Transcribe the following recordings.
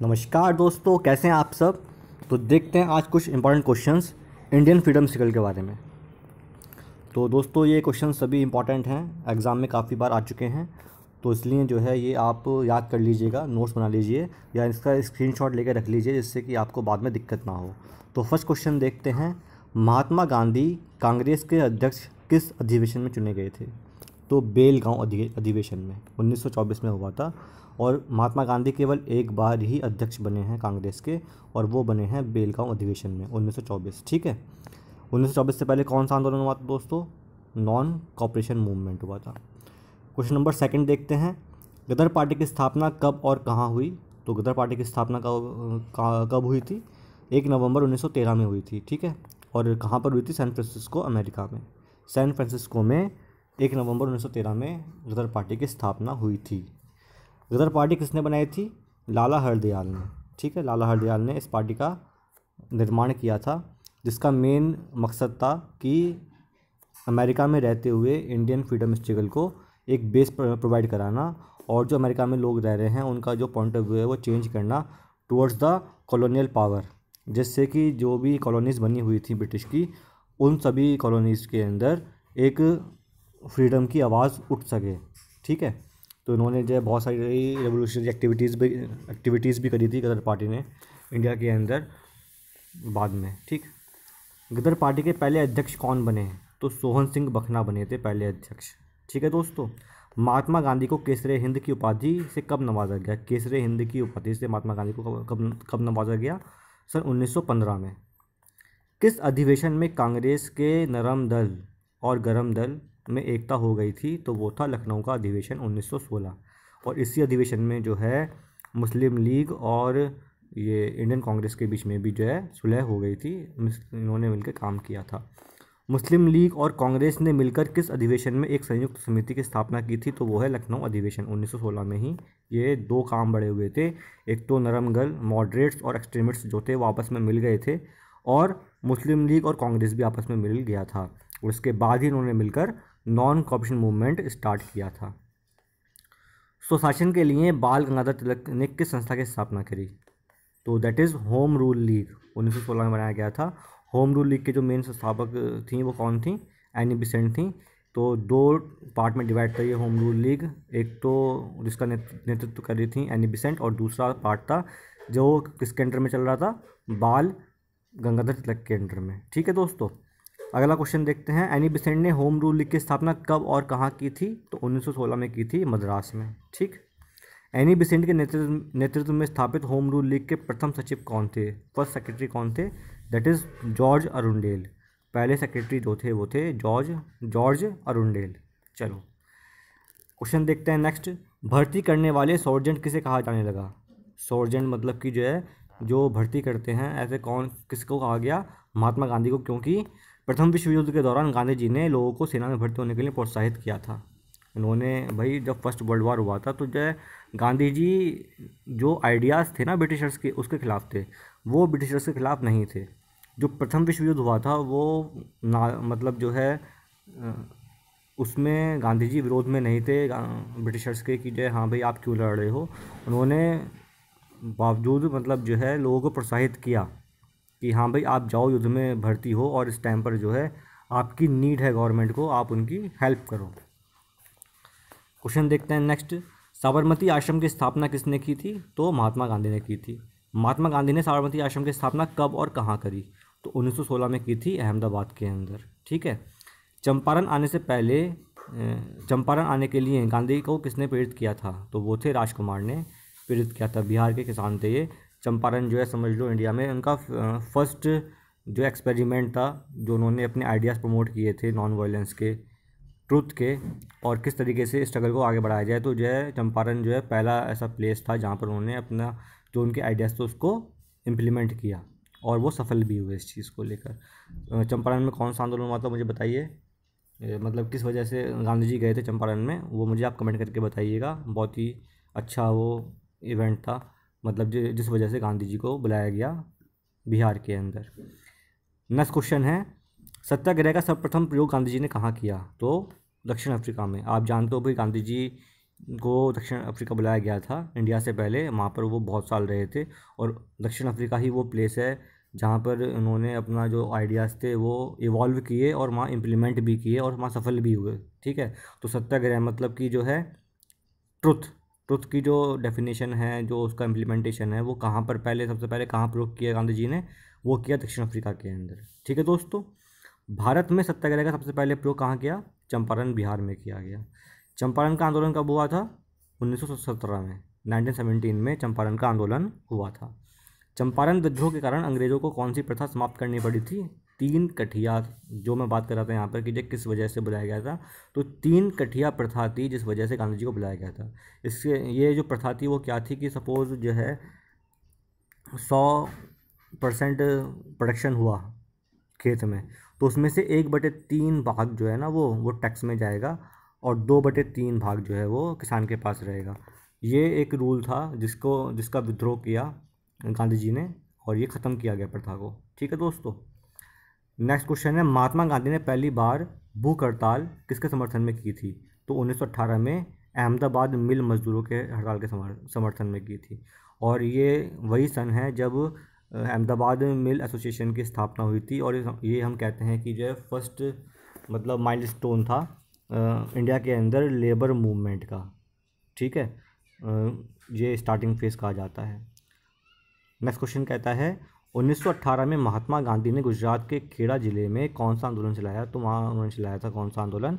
नमस्कार दोस्तों कैसे हैं आप सब तो देखते हैं आज कुछ important questions Indian freedom struggle के बारे में तो दोस्तों ये क्वेश्चन सभी इंपॉर्टेंट हैं एग्ज़ाम में काफ़ी बार आ चुके हैं तो इसलिए जो है ये आप याद कर लीजिएगा नोट्स बना लीजिए या इसका स्क्रीन शॉट रख लीजिए जिससे कि आपको बाद में दिक्कत ना हो तो फर्स्ट क्वेश्चन देखते हैं महात्मा गांधी कांग्रेस के अध्यक्ष किस अधिवेशन में चुने गए थे तो बेलगांव अधिवेशन में 1924 में हुआ था और महात्मा गांधी केवल एक बार ही अध्यक्ष बने हैं कांग्रेस के और वो बने हैं बेलगांव अधिवेशन में 1924 ठीक है 1924 से पहले कौन सा आंदोलन हुआ था दोस्तों नॉन कॉपरेशन मूवमेंट हुआ था क्वेश्चन नंबर सेकंड देखते हैं गदर पार्टी की स्थापना कब और कहाँ हुई तो गदर पार्टी की स्थापना कब कब हुई थी एक नवंबर 1913 में हुई थी ठीक है और कहाँ पर हुई थी सैन फ्रांसिस्को अमेरिका में सैन फ्रांसिस्को में एक नवंबर 1913 में गदर पार्टी की स्थापना हुई थी गदर पार्टी किसने बनाई थी लाला हरदयाल ने ठीक है लाला हरदयाल ने इस पार्टी का निर्माण किया था जिसका मेन मकसद था कि अमेरिका में रहते हुए इंडियन फ्रीडम स्ट्रगल को एक बेस प्रोवाइड कराना और जो अमेरिका में लोग रह रहे हैं उनका जो पॉइंट ऑफ व्यू है वो चेंज करना टुवर्ड्स द कॉलोनियल पावर जिससे कि जो भी कॉलोनीज़ बनी हुई थी ब्रिटिश की उन सभी कॉलोनीज़ के अंदर एक फ्रीडम की आवाज़ उठ सके ठीक है तो इन्होंने जो है बहुत सारी रेवोल्यूशनरी एक्टिविटीज़ भी एक्टिविटीज़ भी करी थी गदर पार्टी ने इंडिया के अंदर बाद में ठीक गदर पार्टी के पहले अध्यक्ष कौन बने तो सोहन सिंह बखना बने थे पहले अध्यक्ष ठीक है दोस्तों महात्मा गांधी को केसरे हिंद की उपाधि से कब नवाजा गया केसरे हिंद की उपाधि से महात्मा गांधी को कब कब, नवाजा गया सन उन्नीस में किस अधिवेशन में कांग्रेस के नरम दल और गरम दल में एकता हो गई थी तो वो था लखनऊ का अधिवेशन 1916 और इसी अधिवेशन में जो है मुस्लिम लीग और ये इंडियन कांग्रेस के बीच में भी जो है सुलह हो गई थी इन्होंने मिलकर काम किया था मुस्लिम लीग और कांग्रेस ने मिलकर किस अधिवेशन में एक संयुक्त समिति की स्थापना की थी तो वो है लखनऊ अधिवेशन 1916 में ही ये दो काम बड़े हुए थे एक तो नरमगल मॉडरेट्स और एक्सट्रीमिस्ट जो थे वो आपस में मिल गए थे और मुस्लिम लीग और कांग्रेस भी आपस में मिल गया था उसके बाद ही इन्होंने मिलकर नॉन कॉपरेशन मूवमेंट स्टार्ट किया था स्वशासन के लिए बाल गंगाधर तिलक ने किस संस्था की स्थापना करी तो that is home rule league 1916 में बनाया गया था होम रूल लीग के जो मेन संस्थापक थी वो कौन थी एनी बिसेंट थी तो दो पार्ट में डिवाइड था ये होम रूल लीग एक तो जिसका नेतृत्व कर रही थी एनी बिसेंट और दूसरा पार्ट था जो किसके अंडर में चल रहा था बाल गंगाधर तिलक के अंडर में ठीक है दोस्तों अगला क्वेश्चन देखते हैं एनी बिसेंट ने होम रूल लीग की स्थापना कब और कहाँ की थी तो 1916 में की थी मद्रास में ठीक एनी बिसेंट के नेतृत्व नेतृत्व में स्थापित होम रूल लीग के प्रथम सचिव कौन थे फर्स्ट सेक्रेटरी कौन थे दैट इज़ जॉर्ज अरुणडेल पहले सेक्रेटरी जो थे वो थे जॉर्ज जॉर्ज अरुणडेल चलो क्वेश्चन देखते हैं नेक्स्ट भर्ती करने वाले सोर्जेंट किसे कहा जाने लगा सोर्जेंट मतलब कि जो है जो भर्ती करते हैं ऐसे कौन किसको कहा गया महात्मा गांधी को क्योंकि प्रथम विश्व युद्ध के दौरान गांधी जी ने लोगों को सेना में भर्ती होने के लिए प्रोत्साहित किया था उन्होंने भाई जब फर्स्ट वर्ल्ड वॉर हुआ था तो जो गांधी जी जो आइडियाज़ थे ना ब्रिटिशर्स के उसके खिलाफ थे वो ब्रिटिशर्स के खिलाफ नहीं थे जो प्रथम विश्व युद्ध हुआ था वो ना मतलब जो है उसमें गांधी जी विरोध में नहीं थे ब्रिटिशर्स के कि जो हाँ भाई आप क्यों लड़ रहे हो उन्होंने बावजूद मतलब जो है लोगों को प्रोत्साहित किया कि हाँ भाई आप जाओ युद्ध में भर्ती हो और इस टाइम पर जो है आपकी नीड है गवर्नमेंट को आप उनकी हेल्प करो क्वेश्चन देखते हैं नेक्स्ट साबरमती आश्रम की स्थापना किसने की थी तो महात्मा गांधी ने की थी महात्मा गांधी ने साबरमती आश्रम की स्थापना कब और कहाँ करी तो 1916 में की थी अहमदाबाद के अंदर ठीक है चंपारण आने से पहले चंपारण आने के लिए गांधी को किसने प्रेरित किया था तो वो थे राजकुमार ने प्रेरित किया था बिहार के किसान थे ये चंपारण जो है समझ लो इंडिया में उनका फर्स्ट जो एक्सपेरिमेंट था जो उन्होंने अपने आइडियाज़ प्रमोट किए थे नॉन वायलेंस के ट्रुथ के और किस तरीके से स्ट्रगल को आगे बढ़ाया जाए तो जो है चंपारण जो है पहला ऐसा प्लेस था जहाँ पर उन्होंने अपना जो उनके आइडियाज़ थे उसको इम्प्लीमेंट किया और वो सफल भी हुए इस चीज़ को लेकर चंपारण में कौन सा आंदोलन हुआ था मुझे बताइए मतलब किस वजह से गांधी जी गए थे चंपारण में वो मुझे आप कमेंट करके बताइएगा बहुत ही अच्छा वो इवेंट था मतलब जिस वजह से गांधी जी को बुलाया गया बिहार के अंदर नेक्स्ट क्वेश्चन है सत्याग्रह का सर्वप्रथम प्रयोग गांधी जी ने कहाँ किया तो दक्षिण अफ्रीका में आप जानते हो भाई गांधी जी को दक्षिण अफ्रीका बुलाया गया था इंडिया से पहले वहाँ पर वो बहुत साल रहे थे और दक्षिण अफ्रीका ही वो प्लेस है जहाँ पर उन्होंने अपना जो आइडियाज़ थे वो इवॉल्व किए और वहाँ इम्प्लीमेंट भी किए और वहाँ सफल भी हुए ठीक है तो सत्याग्रह मतलब कि जो है ट्रुथ तो उसकी जो डेफिनेशन है जो उसका इम्प्लीमेंटेशन है वो कहाँ पर पहले सबसे पहले कहाँ प्रयोग किया गांधी जी ने वो किया दक्षिण अफ्रीका के अंदर ठीक है दोस्तों भारत में सत्याग्रह का सबसे पहले प्रयोग कहाँ किया चंपारण बिहार में किया गया चंपारण का आंदोलन कब हुआ था उन्नीस में नाइनटीन में चंपारण का आंदोलन हुआ था चंपारण विद्रोह के कारण अंग्रेज़ों को कौन सी प्रथा समाप्त करनी पड़ी थी तीन कठिया जो मैं बात कर रहा था यहाँ पर कि ये किस वजह से बुलाया गया था तो तीन कठिया प्रथा थी जिस वजह से गांधी जी को बुलाया गया था इसके ये जो प्रथा थी वो क्या थी कि सपोज़ जो है सौ परसेंट प्रोडक्शन हुआ खेत में तो उसमें से एक बटे तीन भाग जो है ना वो वो टैक्स में जाएगा और दो बटे तीन भाग जो है वो किसान के पास रहेगा ये एक रूल था जिसको जिसका विद्रोह किया गांधी जी ने और ये ख़त्म किया गया प्रथा को ठीक है दोस्तों नेक्स्ट क्वेश्चन है महात्मा गांधी ने पहली बार भूख हड़ताल किसके समर्थन में की थी तो 1918 में अहमदाबाद मिल मजदूरों के हड़ताल के समर्थन में की थी और ये वही सन है जब अहमदाबाद मिल एसोसिएशन की स्थापना हुई थी और ये हम कहते हैं कि जो है फर्स्ट मतलब माइल स्टोन था इंडिया के अंदर लेबर मूवमेंट का ठीक है ये स्टार्टिंग फेज कहा जाता है नेक्स्ट क्वेश्चन कहता है 1918 में महात्मा गांधी ने गुजरात के खेड़ा जिले में कौन सा आंदोलन चलाया तो वहाँ उन्होंने चलाया था कौन सा आंदोलन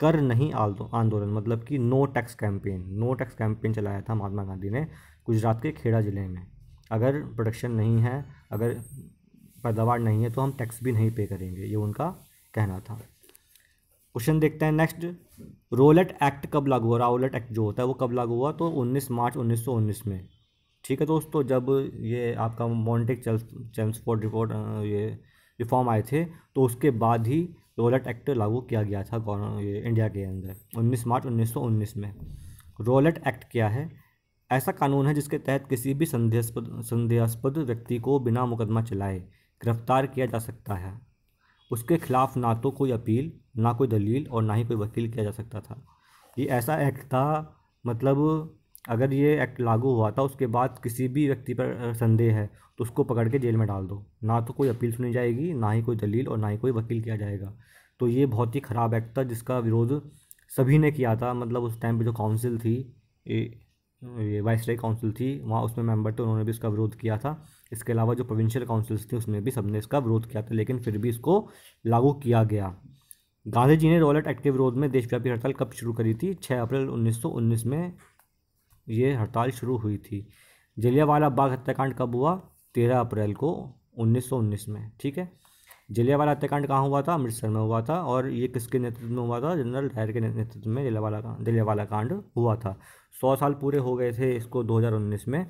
कर नहीं आंदोलन मतलब कि no tax campaign no tax campaign चलाया था महात्मा गांधी ने गुजरात के खेड़ा ज़िले में अगर प्रोडक्शन नहीं है अगर पैदावार नहीं है तो हम टैक्स भी नहीं पे करेंगे ये उनका कहना था क्वेश्चन देखते हैं नेक्स्ट रोलेट एक्ट कब लागू हुआ रोलेट एक्ट जो होता है वो कब लागू हुआ तो 19 मार्च 1919 में ठीक है दोस्तों जब ये आपका मॉनिटिक चेम्सफोर्ड रिपोर्ट ये रिफॉर्म आए थे तो उसके बाद ही रोलेट एक्ट लागू किया गया था ये इंडिया के अंदर 19 मार्च 1919 में रोलेट एक्ट क्या है ऐसा कानून है जिसके तहत किसी भी संदेहास्पद संदेहास्पद व्यक्ति को बिना मुकदमा चलाए गिरफ्तार किया जा सकता है उसके खिलाफ ना तो कोई अपील ना कोई दलील और ना ही कोई वकील किया जा सकता था ये ऐसा एक्ट था मतलब अगर ये एक्ट लागू हुआ था उसके बाद किसी भी व्यक्ति पर संदेह है तो उसको पकड़ के जेल में डाल दो ना तो कोई अपील सुनी जाएगी ना ही कोई दलील और ना ही कोई वकील किया जाएगा तो ये बहुत ही ख़राब एक्ट था जिसका विरोध सभी ने किया था मतलब उस टाइम पे जो काउंसिल थी ये वाइस राय काउंसिल थी वहाँ उसमें मेंबर थे उन्होंने भी इसका विरोध किया था इसके अलावा जो प्रोविंशियल काउंसिल्स थी उसमें भी सबने इसका विरोध किया था लेकिन फिर भी इसको लागू किया गया गांधी जी ने रॉलेट एक्ट के विरोध में देशव्यापी हड़ताल कब शुरू करी थी 6 अप्रैल 1919 में ये हड़ताल शुरू हुई थी जलियावाला बाग हत्याकांड कब हुआ तेरह अप्रैल को उन्नीस में ठीक है जलियावाला हत्याकांड कहाँ हुआ था अमृतसर में हुआ था और ये किसके नेतृत्व में हुआ था जनरल डायर के नेतृत्व में जलियावाला जलियावाला कांड हुआ था सौ साल पूरे हो गए थे इसको 2019 में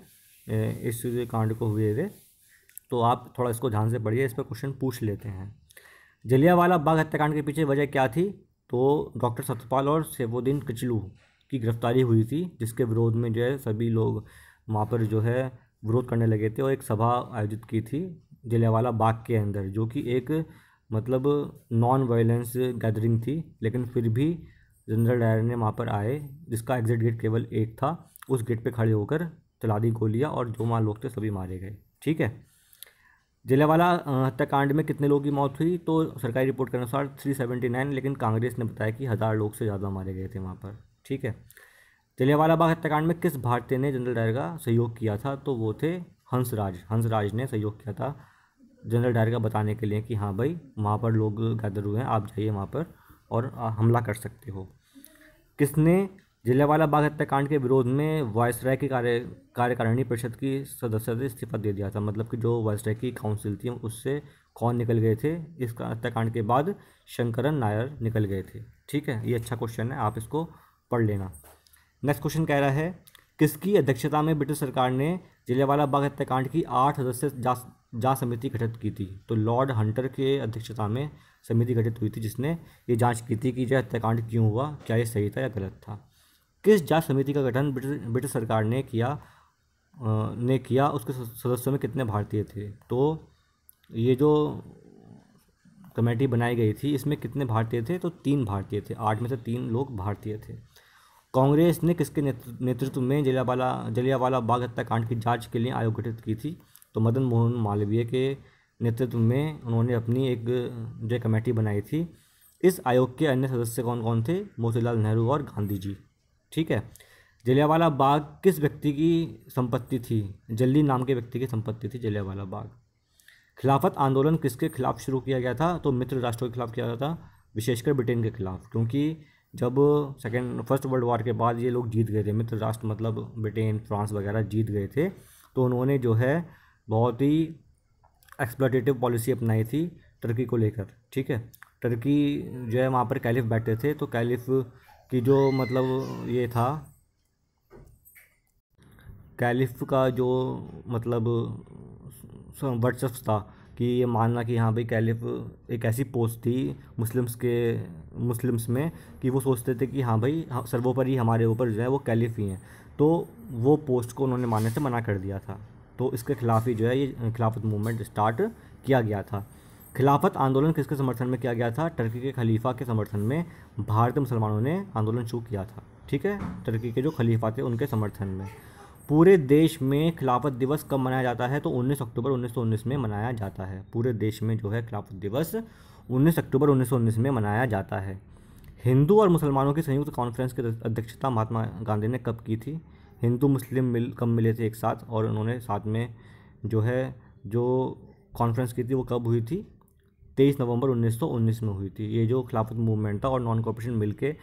इस कांड को हुए थे तो आप थोड़ा इसको ध्यान से पढ़िए इस पर क्वेश्चन पूछ लेते हैं जलियावाला बाग हत्याकांड के पीछे वजह क्या थी तो डॉक्टर सत्यपाल और सेवोदीन कचलू की गिरफ्तारी हुई थी जिसके विरोध में जो है सभी लोग वहाँ पर जो है विरोध करने लगे थे और एक सभा आयोजित की थी जलियावाला बाग के अंदर जो कि एक मतलब नॉन वायलेंस गैदरिंग थी लेकिन फिर भी जनरल डायर ने वहाँ पर आए जिसका एग्जिट गेट केवल एक था उस गेट पे खड़े होकर चला दी गोलियाँ और जो वहाँ लोग थे सभी मारे गए ठीक है जलियावाला हत्याकांड में कितने लोगों की मौत हुई तो सरकारी रिपोर्ट के अनुसार 379 लेकिन कांग्रेस ने बताया कि हज़ार लोग से ज़्यादा मारे गए थे वहाँ पर ठीक है जलियावाला बाग हत्याकांड में किस भारतीय ने जनरल डायर का सहयोग किया था तो वो थे हंसराज हंसराज ने सहयोग किया था जनरल डायर का बताने के लिए कि हाँ भाई वहाँ पर लोग गैदर हुए हैं आप जाइए वहाँ पर और हमला कर सकते हो किसने जलियावाला बाग हत्याकांड के विरोध में वायसराय की कार्य कार्यकारिणी परिषद की सदस्य से इस्तीफा दे दिया था मतलब कि जो वायसराय की काउंसिल थी उससे कौन निकल गए थे इस हत्याकांड के बाद शंकरन नायर निकल गए थे ठीक है ये अच्छा क्वेश्चन है आप इसको पढ़ लेना नेक्स्ट क्वेश्चन कह रहा है किसकी अध्यक्षता में ब्रिटिश सरकार ने जलियावाला बाग हत्याकांड की आठ सदस्य जा, समिति गठित की थी तो लॉर्ड हंटर के अध्यक्षता में समिति गठित हुई थी जिसने ये जांच की थी कि यह हत्याकांड क्यों हुआ क्या ये सही था या गलत था किस जांच समिति का गठन ब्रिटिश सरकार ने किया ने किया उसके सदस्यों में कितने भारतीय थे तो ये जो कमेटी बनाई गई थी इसमें कितने भारतीय थे तो तीन भारतीय थे आठ में से तीन लोग भारतीय थे कांग्रेस ने किसके नेतृत्व में जलियावाला जलियावाला बाग हत्याकांड की जांच के लिए आयोग गठित की थी तो मदन मोहन मालवीय के नेतृत्व में उन्होंने अपनी एक जो कमेटी बनाई थी इस आयोग के अन्य सदस्य कौन कौन थे मोतीलाल नेहरू और गांधी जी ठीक है जलियावाला बाग किस व्यक्ति की संपत्ति थी जल्दी नाम के व्यक्ति की संपत्ति थी जलियावाला बाग खिलाफत आंदोलन किसके खिलाफ शुरू किया गया था तो मित्र राष्ट्रों के खिलाफ किया गया था विशेषकर ब्रिटेन के खिलाफ क्योंकि जब सेकेंड फर्स्ट वर्ल्ड वॉर के बाद ये लोग जीत गए थे मित्र राष्ट्र मतलब ब्रिटेन फ्रांस वगैरह जीत गए थे तो उन्होंने जो है बहुत ही एक्सप्लोटेटिव पॉलिसी अपनाई थी टर्की को लेकर ठीक है टर्की जो है वहाँ पर कैलिफ बैठे थे तो कैलिफ की जो मतलब ये था कैलिफ का जो मतलब वर्चस्व था कि ये मानना कि हाँ भाई कैलिफ एक ऐसी पोस्ट थी मुस्लिम्स के मुस्लिम्स में कि वो सोचते थे कि हाँ भाई हाँ, सर्वोपरि हमारे ऊपर जो है वो कैलिफ ही हैं तो वो पोस्ट को उन्होंने मानने से मना कर दिया था तो इसके खिलाफ ही जो है ये खिलाफत मूवमेंट स्टार्ट किया गया था खिलाफत आंदोलन किसके समर्थन में किया गया था टर्की के खलीफा के समर्थन में भारतीय मुसलमानों ने आंदोलन शुरू किया था ठीक है टर्की के जो खलीफा थे उनके समर्थन में पूरे देश में खिलाफत दिवस कब मनाया जाता है तो 19 अक्टूबर 1919 में मनाया जाता है पूरे देश में जो है खिलाफत दिवस 19 अक्टूबर 1919 में मनाया जाता है हिंदू और मुसलमानों की संयुक्त कॉन्फ्रेंस की अध्यक्षता महात्मा गांधी ने कब की थी हिंदू मुस्लिम मिल कब मिले थे एक साथ और उन्होंने साथ में जो है जो कॉन्फ्रेंस की थी वो कब हुई थी तेईस नवंबर उन्नीस में हुई थी ये जो खिलाफत मूवमेंट था और नॉन कॉपरेशन मिल के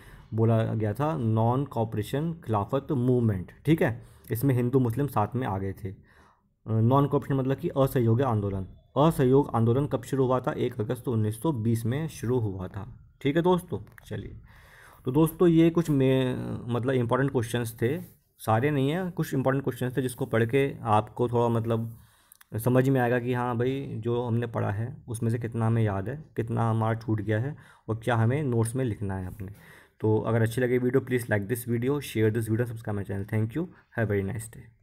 बोला गया था नॉन कॉपरेशन खिलाफत मूवमेंट ठीक है इसमें हिंदू मुस्लिम साथ में आ गए थे नॉन कॉपरेशन मतलब कि असहयोग आंदोलन असहयोग आंदोलन कब शुरू हुआ था एक अगस्त उन्नीस में शुरू हुआ था ठीक है दोस्तों चलिए तो दोस्तों ये कुछ मे मतलब इंपॉर्टेंट क्वेश्चंस थे सारे नहीं हैं कुछ इंपॉर्टेंट क्वेश्चन थे जिसको पढ़ के आपको थोड़ा मतलब समझ में आएगा कि हाँ भाई जो हमने पढ़ा है उसमें से कितना हमें याद है कितना हमारा छूट गया है और क्या हमें नोट्स में लिखना है अपने तो अगर अच्छी लगे video please like this video share this video subscribe my channel thank you have very nice day